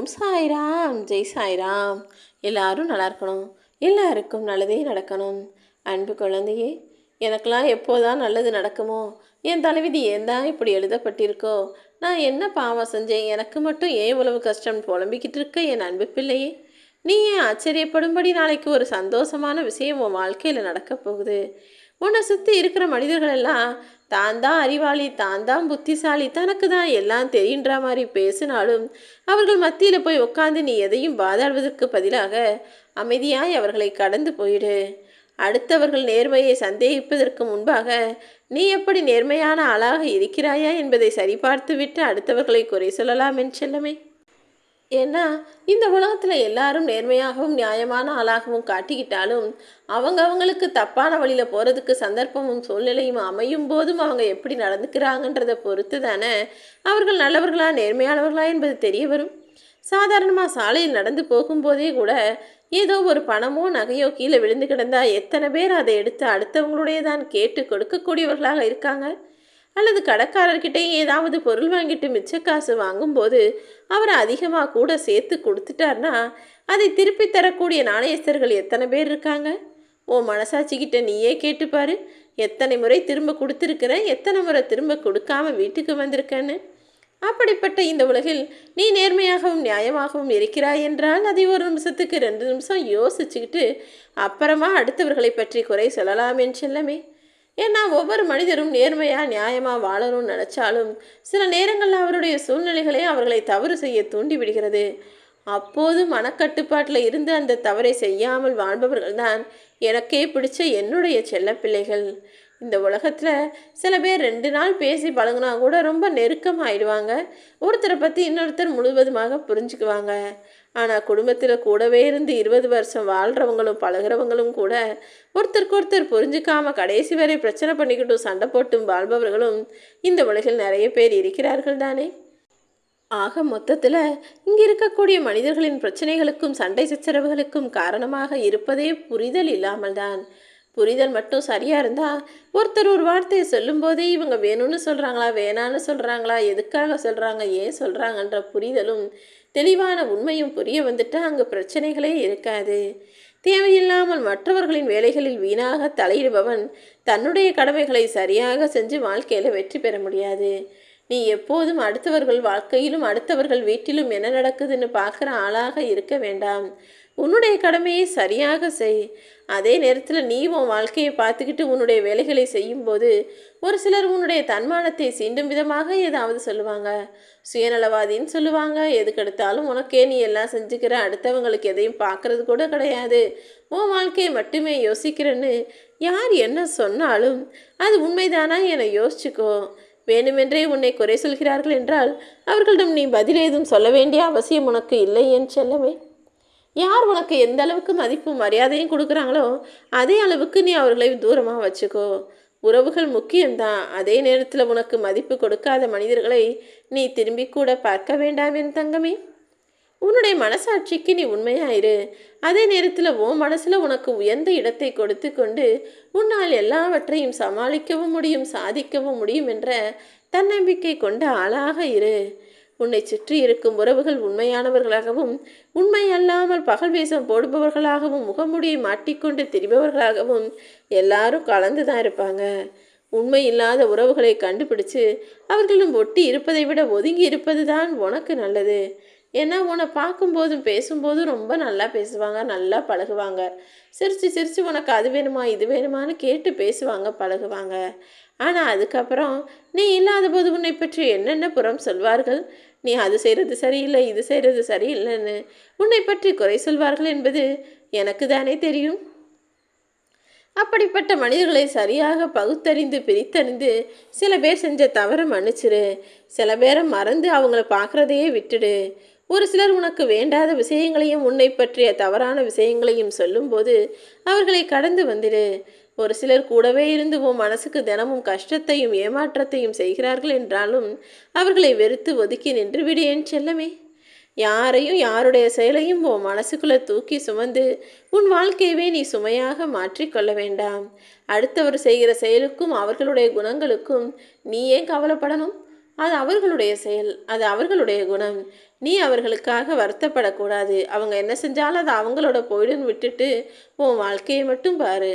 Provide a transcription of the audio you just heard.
ஓம் சாய்ராம் ஜெய் சாய்ராம் எல்லாரும் நல்லா இருக்கணும் எல்லாருக்கும் நல்லதே நடக்கணும் அன்பு குழந்தையே எனக்கெல்லாம் எப்போதான் நல்லது நடக்குமோ என் தலைவிதி ஏன் தான் இப்படி எழுதப்பட்டிருக்கோ நான் என்ன பாவம் செஞ்சேன் எனக்கு மட்டும் ஏன் இவ்வளவு கஷ்டம் புலம்பிக்கிட்டு இருக்க என் அன்பு பிள்ளையே நீ ஏன் ஆச்சரியப்படும்படி நாளைக்கு ஒரு சந்தோஷமான விஷயம் உன் வாழ்க்கையில் நடக்கப் போகுது உன்னை சுற்றி இருக்கிற எல்லாம் தான் தான் அறிவாளி தான் தான் புத்திசாலி தனக்கு தான் எல்லாம் தெரியுன்ற மாதிரி பேசினாலும் அவர்கள் மத்தியில் போய் உட்காந்து நீ எதையும் வாதாடுவதற்கு பதிலாக அமைதியாய் அவர்களை கடந்து போயிடு அடுத்தவர்கள் நேர்மையை சந்தேகிப்பதற்கு முன்பாக நீ எப்படி நேர்மையான ஆளாக இருக்கிறாயா என்பதை சரிபார்த்துவிட்டு அடுத்தவர்களை குறை சொல்லலாம் என் செல்லமே ஏன்னா இந்த உலகத்தில் எல்லாரும் நேர்மையாகவும் நியாயமான ஆளாகவும் காட்டிக்கிட்டாலும் அவங்க அவங்களுக்கு தப்பான வழியில் போகிறதுக்கு சந்தர்ப்பமும் சூழ்நிலையும் அமையும் போதும் அவங்க எப்படி நடந்துக்கிறாங்கன்றதை பொறுத்து தானே அவர்கள் நல்லவர்களா நேர்மையானவர்களா என்பது தெரிய வரும் சாதாரணமாக சாலையில் நடந்து போகும்போதே கூட ஏதோ ஒரு பணமோ நகையோ கீழே விழுந்து கிடந்தா எத்தனை பேர் அதை எடுத்து அடுத்தவங்களுடைய தான் கேட்டு கொடுக்கக்கூடியவர்களாக இருக்காங்க அல்லது கடைக்காரர்கிட்டே ஏதாவது பொருள் வாங்கிட்டு மிச்ச காசு வாங்கும்போது அவர் அதிகமாக கூட சேர்த்து கொடுத்துட்டார்னா அதை திருப்பி தரக்கூடிய நாணயஸ்தர்கள் எத்தனை பேர் இருக்காங்க ஓ மனசாட்சிக்கிட்ட நீயே கேட்டுப்பாரு எத்தனை முறை திரும்ப கொடுத்துருக்குறேன் எத்தனை முறை திரும்ப கொடுக்காம வீட்டுக்கு வந்திருக்கேன்னு அப்படிப்பட்ட இந்த உலகில் நீ நேர்மையாகவும் நியாயமாகவும் இருக்கிறாய் என்றால் அதை ஒரு நிமிஷத்துக்கு ரெண்டு நிமிஷம் யோசிச்சுக்கிட்டு அப்புறமா அடுத்தவர்களை பற்றி குறை சொல்லலாம் என்று செல்லமே ஏன்னா ஒவ்வொரு மனிதரும் நேர்மையாக நியாயமாக வாழணும்னு நினச்சாலும் சில நேரங்களில் அவருடைய சூழ்நிலைகளே அவர்களை தவறு செய்ய தூண்டிவிடுகிறது அப்போது மனக்கட்டுப்பாட்டில் இருந்து அந்த தவறை செய்யாமல் வாழ்பவர்கள் தான் எனக்கே பிடிச்ச என்னுடைய செல்லப்பிள்ளைகள் இந்த உலகத்தில் சில பேர் ரெண்டு நாள் பேசி பழகினா கூட ரொம்ப நெருக்கமாகிடுவாங்க ஒருத்தரை பற்றி இன்னொருத்தர் முழுவதுமாக புரிஞ்சுக்குவாங்க ஆனால் குடும்பத்தில் கூடவே இருந்து இருபது வருஷம் வாழ்கிறவங்களும் பழகிறவங்களும் கூட ஒருத்தருக்கு ஒருத்தர் புரிஞ்சுக்காமல் கடைசி வரை பிரச்சனை பண்ணிக்கிட்டும் சண்டை போட்டும் வாழ்பவர்களும் இந்த உலகில் நிறைய பேர் இருக்கிறார்கள் தானே ஆக மொத்தத்தில் இங்கே இருக்கக்கூடிய மனிதர்களின் பிரச்சனைகளுக்கும் சண்டை சச்சரவுகளுக்கும் காரணமாக இருப்பதே புரிதல் இல்லாமல் தான் புரிதல் மட்டும் சரியாக இருந்தால் ஒருத்தர் ஒரு வார்த்தையை சொல்லும்போதே இவங்க வேணும்னு சொல்கிறாங்களா வேணான்னு சொல்கிறாங்களா எதுக்காக சொல்கிறாங்க ஏன் சொல்கிறாங்கன்ற புரிதலும் தெளிவான உண்மையும் புரிய வந்துட்டு அங்கே பிரச்சனைகளே இருக்காது தேவையில்லாமல் மற்றவர்களின் வேலைகளில் வீணாக தலையிடுபவன் தன்னுடைய கடமைகளை சரியாக செஞ்சு வாழ்க்கையில் வெற்றி பெற முடியாது நீ எப்போதும் அடுத்தவர்கள் வாழ்க்கையிலும் அடுத்தவர்கள் வீட்டிலும் என்ன நடக்குதுன்னு பார்க்குற ஆளாக இருக்க வேண்டாம் உன்னுடைய கடமையை சரியாக செய் அதே நேரத்தில் நீ உன் வாழ்க்கையை பார்த்துக்கிட்டு உன்னுடைய வேலைகளை செய்யும்போது ஒரு சிலர் உன்னுடைய தன்மானத்தை சீண்டும் விதமாக ஏதாவது சொல்லுவாங்க சுயநலவாதின்னு சொல்லுவாங்க எதுக்கெடுத்தாலும் உனக்கே நீ எல்லாம் செஞ்சுக்கிற அடுத்தவங்களுக்கு எதையும் பார்க்கறது கூட கிடையாது உன் வாழ்க்கையை மட்டுமே யோசிக்கிறேன்னு யார் என்ன சொன்னாலும் அது உண்மைதானா என யோசிச்சுக்கோ வேணுமென்றே உன்னை குறை சொல்கிறார்கள் என்றால் அவர்களிடம் நீ பதில் ஏதும் சொல்ல வேண்டிய அவசியம் உனக்கு இல்லை என் செல்லவே யார் உனக்கு எந்த அளவுக்கு மதிப்பும் மரியாதையும் கொடுக்குறாங்களோ அதே அளவுக்கு நீ அவர்களை தூரமாக வச்சுக்கோ உறவுகள் முக்கியம்தான் அதே நேரத்தில் உனக்கு மதிப்பு கொடுக்காத மனிதர்களை நீ திரும்பி கூட பார்க்க வேண்டாம் என் தங்கமே உன்னுடைய மனசாட்சிக்கு நீ உண்மையாயிரு அதே நேரத்தில் உன் மனசில் உனக்கு உயர்ந்த இடத்தை கொடுத்து கொண்டு உன்னால் எல்லாவற்றையும் சமாளிக்கவும் முடியும் சாதிக்கவும் முடியும் என்ற தன்னம்பிக்கை கொண்ட ஆளாக இரு உன்னை சுற்றி இருக்கும் உறவுகள் உண்மையானவர்களாகவும் உண்மையல்லாமல் பகல் வேஷம் போடுபவர்களாகவும் முகமுடியை மாட்டிக்கொண்டு திரிபவர்களாகவும் எல்லாரும் கலந்து தான் இருப்பாங்க உண்மை இல்லாத உறவுகளை கண்டுபிடிச்சு அவர்களும் ஒட்டி இருப்பதை விட ஒதுங்கி இருப்பது தான் உனக்கு நல்லது ஏன்னா உன்னை பார்க்கும்போதும் பேசும்போதும் ரொம்ப நல்லா பேசுவாங்க நல்லா பழகுவாங்க சிரித்து சிரித்து உனக்கு அது வேணுமா இது வேணுமான்னு கேட்டு பேசுவாங்க பழகுவாங்க ஆனால் அதுக்கப்புறம் நீ இல்லாத போது உன்னை பற்றி என்னென்ன புறம் சொல்வார்கள் நீ அது செய்கிறது சரியில்லை இது செய்கிறது சரியில்லைன்னு உன்னை பற்றி குறை சொல்வார்கள் என்பது எனக்கு தானே தெரியும் அப்படிப்பட்ட மனிதர்களை சரியாக பகுத்தறிந்து பிரித்தறிந்து சில பேர் செஞ்ச தவறை மன்னிச்சிரு சில பேரை மறந்து அவங்கள பார்க்குறதையே விட்டுடு ஒரு சிலர் உனக்கு வேண்டாத விஷயங்களையும் உன்னை பற்றிய தவறான விஷயங்களையும் சொல்லும்போது அவர்களை கடந்து வந்துடு ஒரு சிலர் கூடவே இருந்து உன் மனசுக்கு தினமும் கஷ்டத்தையும் ஏமாற்றத்தையும் செய்கிறார்கள் என்றாலும் அவர்களை வெறுத்து ஒதுக்கி நின்று விடு என் செல்லமே யாரையும் யாருடைய செயலையும் உன் மனசுக்குள்ளே தூக்கி சுமந்து உன் வாழ்க்கையவே நீ சுமையாக மாற்றிக்கொள்ள வேண்டாம் அடுத்தவர் செய்கிற செயலுக்கும் அவர்களுடைய குணங்களுக்கும் நீ ஏன் கவலைப்படணும் அது அவர்களுடைய செயல் அது அவர்களுடைய குணம் நீ அவர்களுக்காக வருத்தப்படக்கூடாது அவங்க என்ன செஞ்சாலும் அது அவங்களோட போயிடுன்னு விட்டுட்டு உன் வாழ்க்கையை மட்டும் பாரு